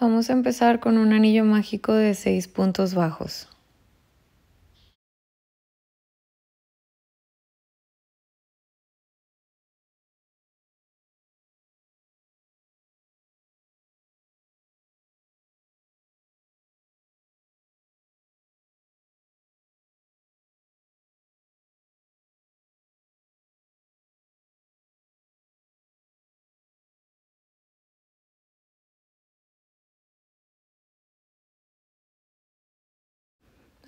Vamos a empezar con un anillo mágico de 6 puntos bajos.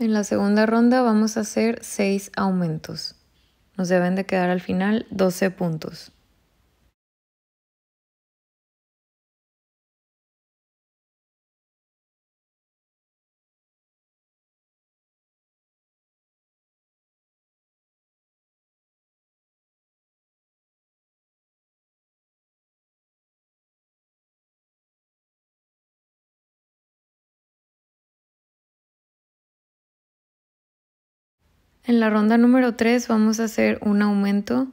En la segunda ronda vamos a hacer 6 aumentos. Nos deben de quedar al final 12 puntos. En la ronda número 3 vamos a hacer un aumento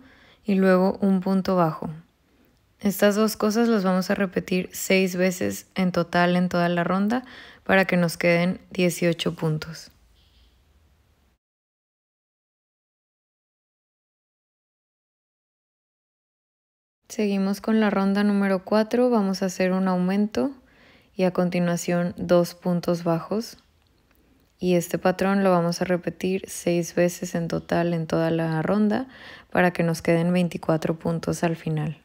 y luego un punto bajo. Estas dos cosas las vamos a repetir 6 veces en total en toda la ronda para que nos queden 18 puntos. Seguimos con la ronda número 4, vamos a hacer un aumento y a continuación dos puntos bajos y este patrón lo vamos a repetir seis veces en total en toda la ronda para que nos queden 24 puntos al final.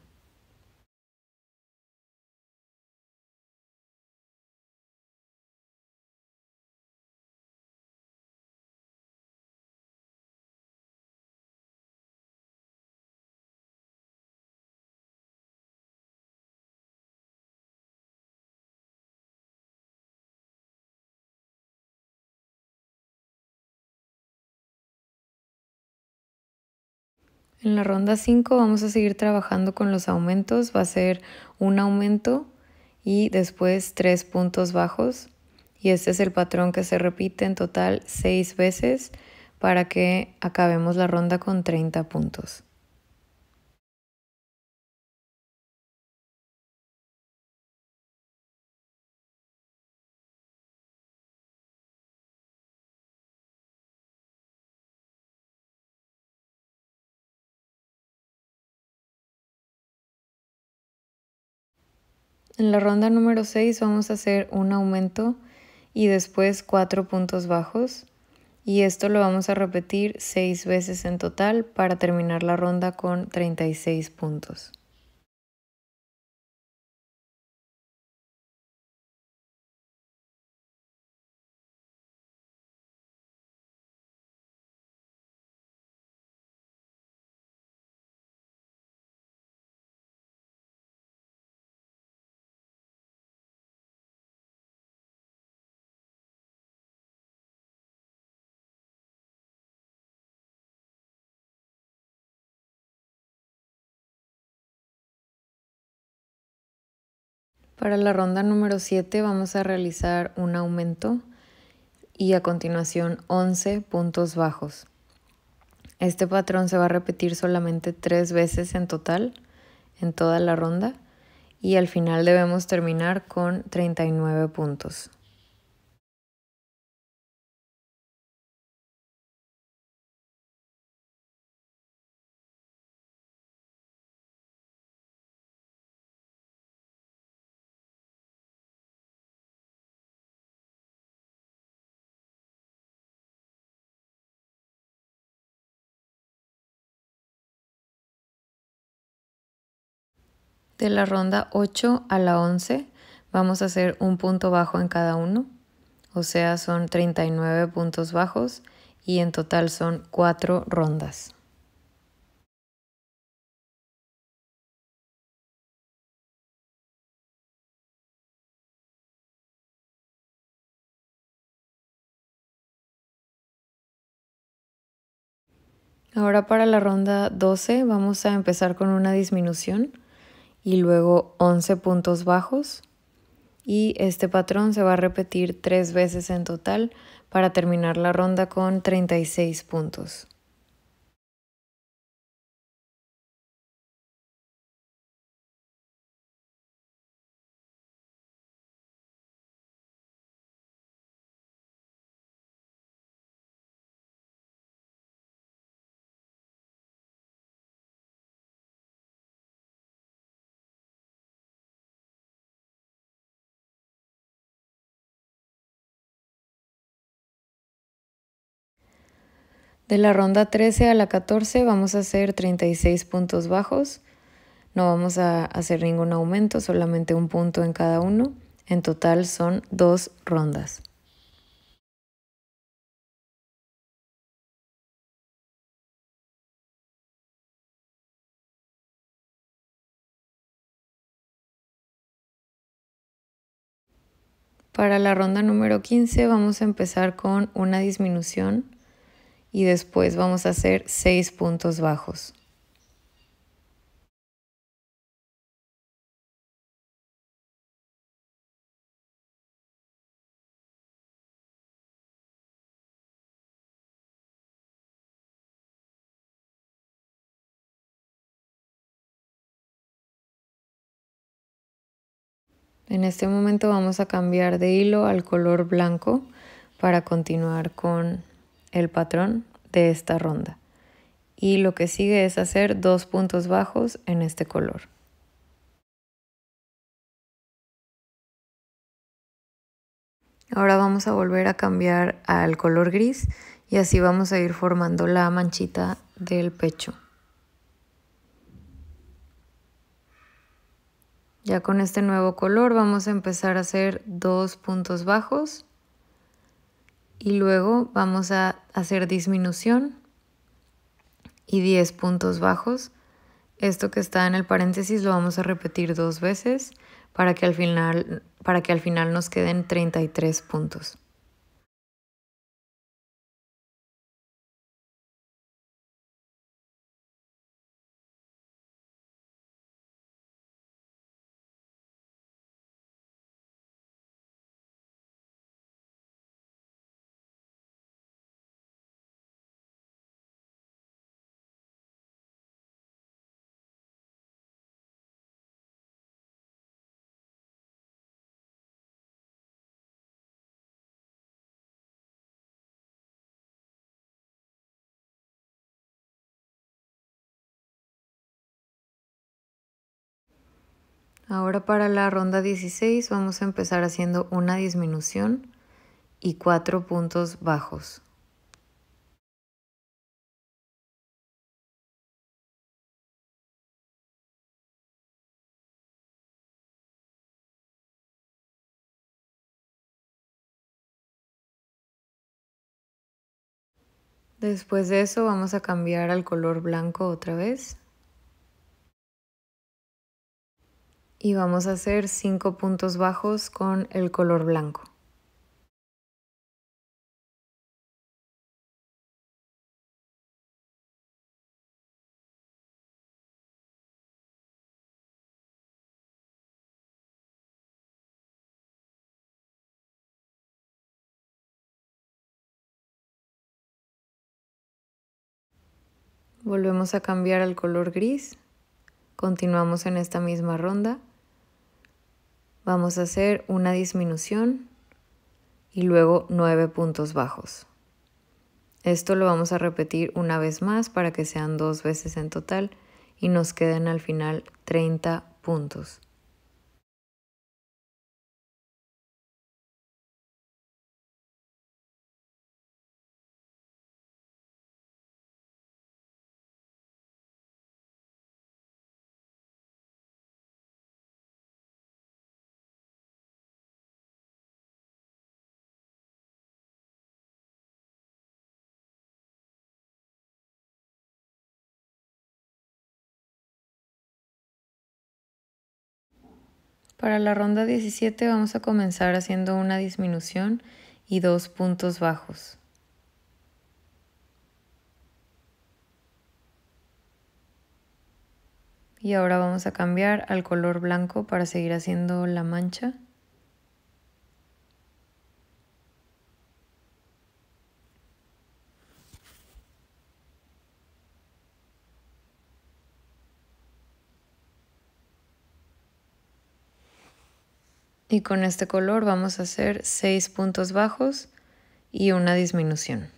En la ronda 5 vamos a seguir trabajando con los aumentos. Va a ser un aumento y después tres puntos bajos. Y este es el patrón que se repite en total seis veces para que acabemos la ronda con 30 puntos. En la ronda número 6 vamos a hacer un aumento y después cuatro puntos bajos. Y esto lo vamos a repetir seis veces en total para terminar la ronda con 36 puntos. Para la ronda número 7 vamos a realizar un aumento y a continuación 11 puntos bajos. Este patrón se va a repetir solamente 3 veces en total en toda la ronda y al final debemos terminar con 39 puntos. la ronda 8 a la 11 vamos a hacer un punto bajo en cada uno, o sea, son 39 puntos bajos y en total son 4 rondas. Ahora para la ronda 12 vamos a empezar con una disminución y luego 11 puntos bajos. Y este patrón se va a repetir tres veces en total para terminar la ronda con 36 puntos. De la ronda 13 a la 14 vamos a hacer 36 puntos bajos. No vamos a hacer ningún aumento, solamente un punto en cada uno. En total son dos rondas. Para la ronda número 15 vamos a empezar con una disminución y después vamos a hacer seis puntos bajos. En este momento vamos a cambiar de hilo al color blanco para continuar con el patrón de esta ronda. Y lo que sigue es hacer dos puntos bajos en este color. Ahora vamos a volver a cambiar al color gris y así vamos a ir formando la manchita del pecho. Ya con este nuevo color vamos a empezar a hacer dos puntos bajos y luego vamos a hacer disminución y 10 puntos bajos. Esto que está en el paréntesis lo vamos a repetir dos veces para que al final, para que al final nos queden 33 puntos. Ahora para la ronda 16 vamos a empezar haciendo una disminución y cuatro puntos bajos. Después de eso vamos a cambiar al color blanco otra vez y vamos a hacer 5 puntos bajos con el color blanco. Volvemos a cambiar al color gris. Continuamos en esta misma ronda vamos a hacer una disminución y luego nueve puntos bajos. Esto lo vamos a repetir una vez más para que sean dos veces en total y nos queden al final 30 puntos. Para la ronda 17 vamos a comenzar haciendo una disminución y dos puntos bajos. Y ahora vamos a cambiar al color blanco para seguir haciendo la mancha. y con este color vamos a hacer seis puntos bajos y una disminución.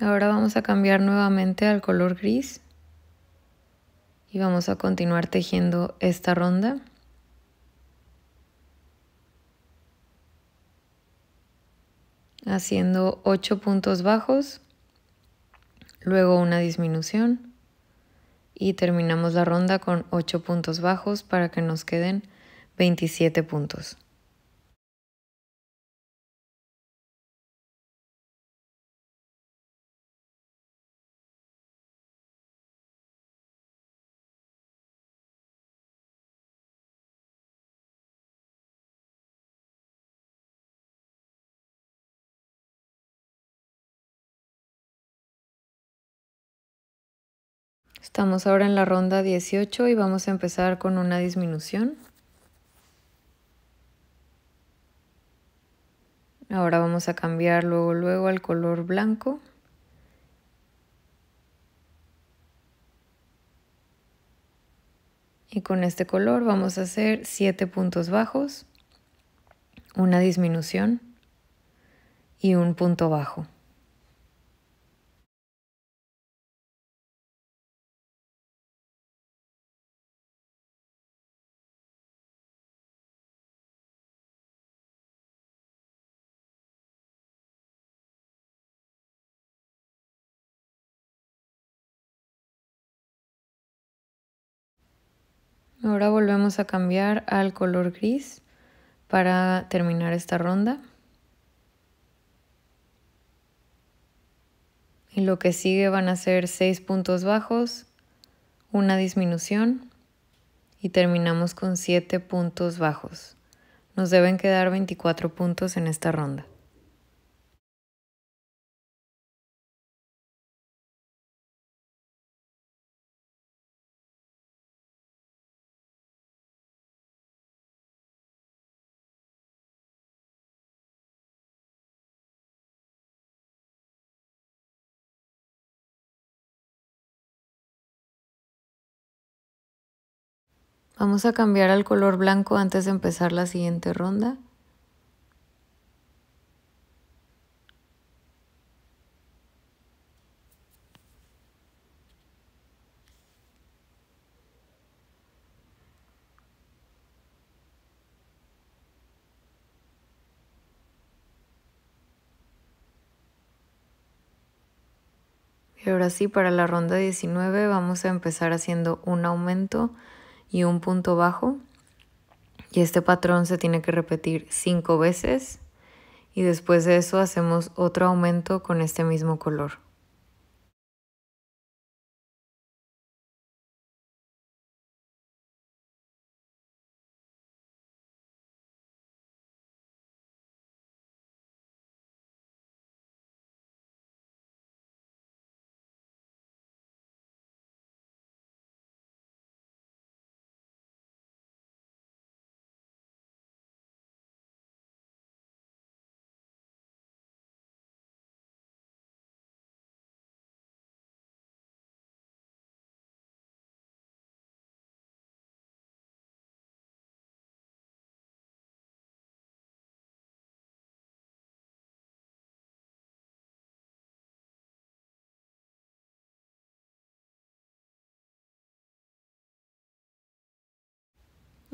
Ahora vamos a cambiar nuevamente al color gris y vamos a continuar tejiendo esta ronda. Haciendo 8 puntos bajos, luego una disminución y terminamos la ronda con 8 puntos bajos para que nos queden 27 puntos. Estamos ahora en la ronda 18 y vamos a empezar con una disminución. Ahora vamos a cambiar luego, luego al color blanco. Y con este color vamos a hacer 7 puntos bajos, una disminución y un punto bajo. Ahora volvemos a cambiar al color gris para terminar esta ronda. Y lo que sigue van a ser 6 puntos bajos, una disminución y terminamos con 7 puntos bajos. Nos deben quedar 24 puntos en esta ronda. Vamos a cambiar al color blanco antes de empezar la siguiente ronda. Y ahora sí, para la ronda 19 vamos a empezar haciendo un aumento y un punto bajo. Y este patrón se tiene que repetir cinco veces y después de eso hacemos otro aumento con este mismo color.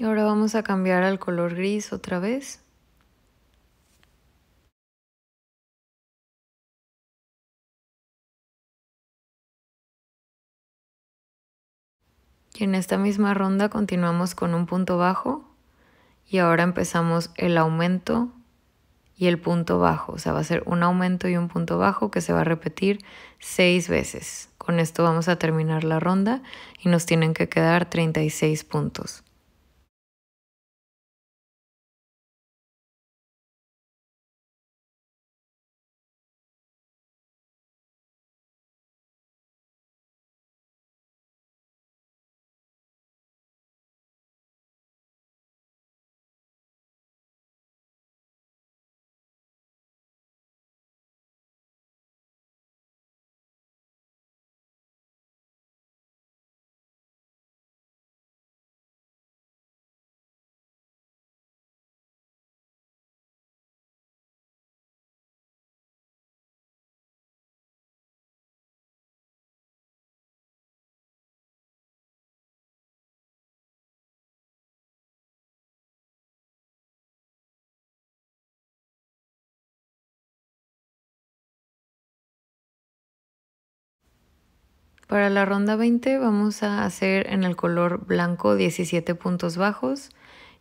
Y ahora vamos a cambiar al color gris otra vez. Y en esta misma ronda continuamos con un punto bajo y ahora empezamos el aumento y el punto bajo. O sea, va a ser un aumento y un punto bajo que se va a repetir seis veces. Con esto vamos a terminar la ronda y nos tienen que quedar 36 puntos. Para la ronda 20 vamos a hacer en el color blanco 17 puntos bajos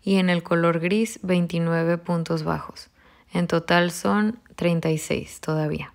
y en el color gris 29 puntos bajos. En total son 36 todavía.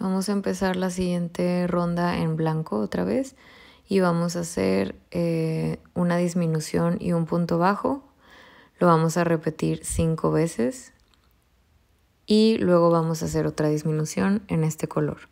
Vamos a empezar la siguiente ronda en blanco otra vez y vamos a hacer eh, una disminución y un punto bajo. Lo vamos a repetir cinco veces y luego vamos a hacer otra disminución en este color.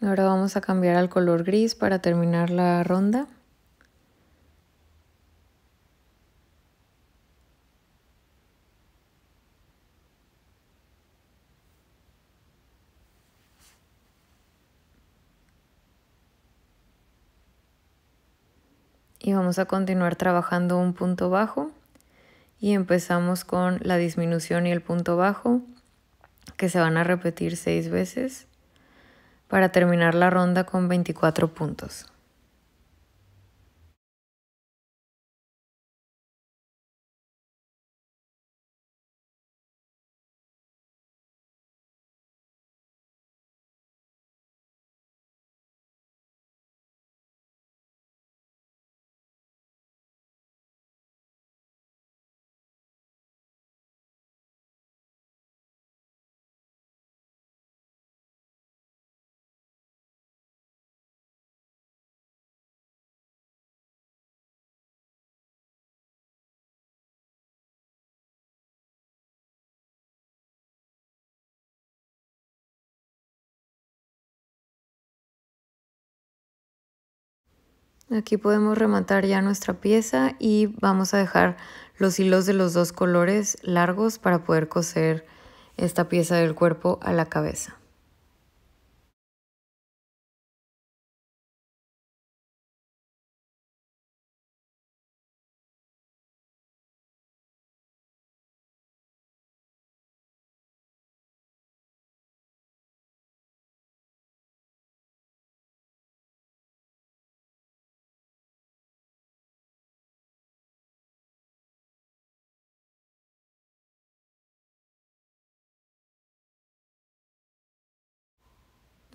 Ahora vamos a cambiar al color gris para terminar la ronda. Y vamos a continuar trabajando un punto bajo y empezamos con la disminución y el punto bajo que se van a repetir seis veces para terminar la ronda con 24 puntos. Aquí podemos rematar ya nuestra pieza y vamos a dejar los hilos de los dos colores largos para poder coser esta pieza del cuerpo a la cabeza.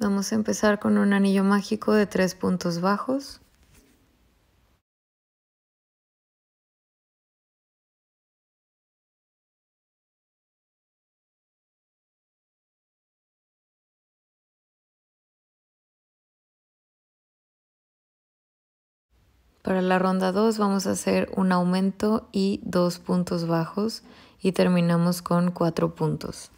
Vamos a empezar con un anillo mágico de tres puntos bajos. Para la ronda 2 vamos a hacer un aumento y dos puntos bajos y terminamos con cuatro puntos.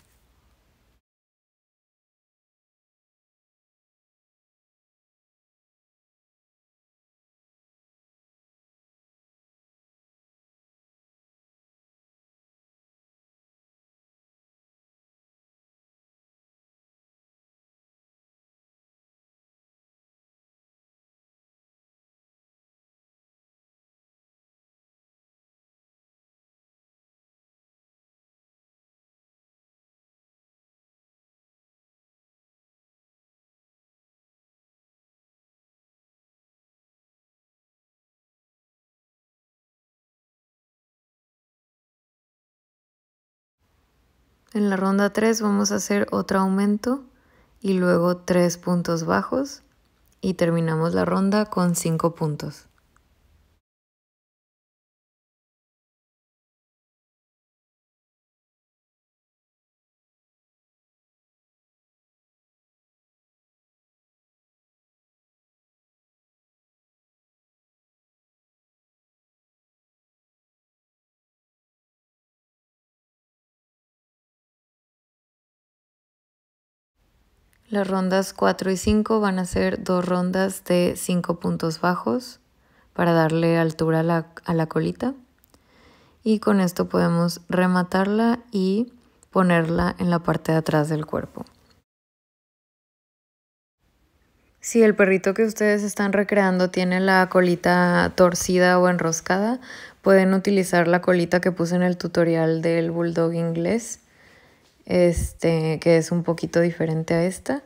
En la ronda 3 vamos a hacer otro aumento y luego 3 puntos bajos y terminamos la ronda con 5 puntos. Las rondas 4 y 5 van a ser dos rondas de 5 puntos bajos para darle altura a la, a la colita. Y con esto podemos rematarla y ponerla en la parte de atrás del cuerpo. Si el perrito que ustedes están recreando tiene la colita torcida o enroscada, pueden utilizar la colita que puse en el tutorial del bulldog inglés este, que es un poquito diferente a esta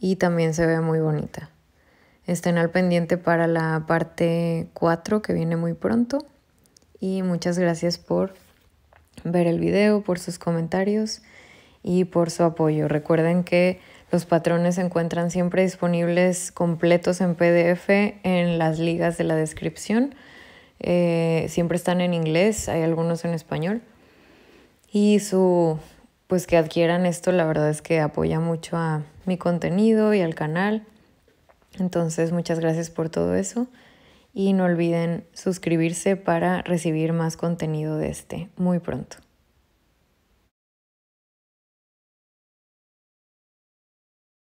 y también se ve muy bonita. Estén al pendiente para la parte 4 que viene muy pronto y muchas gracias por ver el video, por sus comentarios y por su apoyo. Recuerden que los patrones se encuentran siempre disponibles completos en PDF en las ligas de la descripción. Eh, siempre están en inglés, hay algunos en español. Y su pues que adquieran esto, la verdad es que apoya mucho a mi contenido y al canal. Entonces, muchas gracias por todo eso y no olviden suscribirse para recibir más contenido de este muy pronto.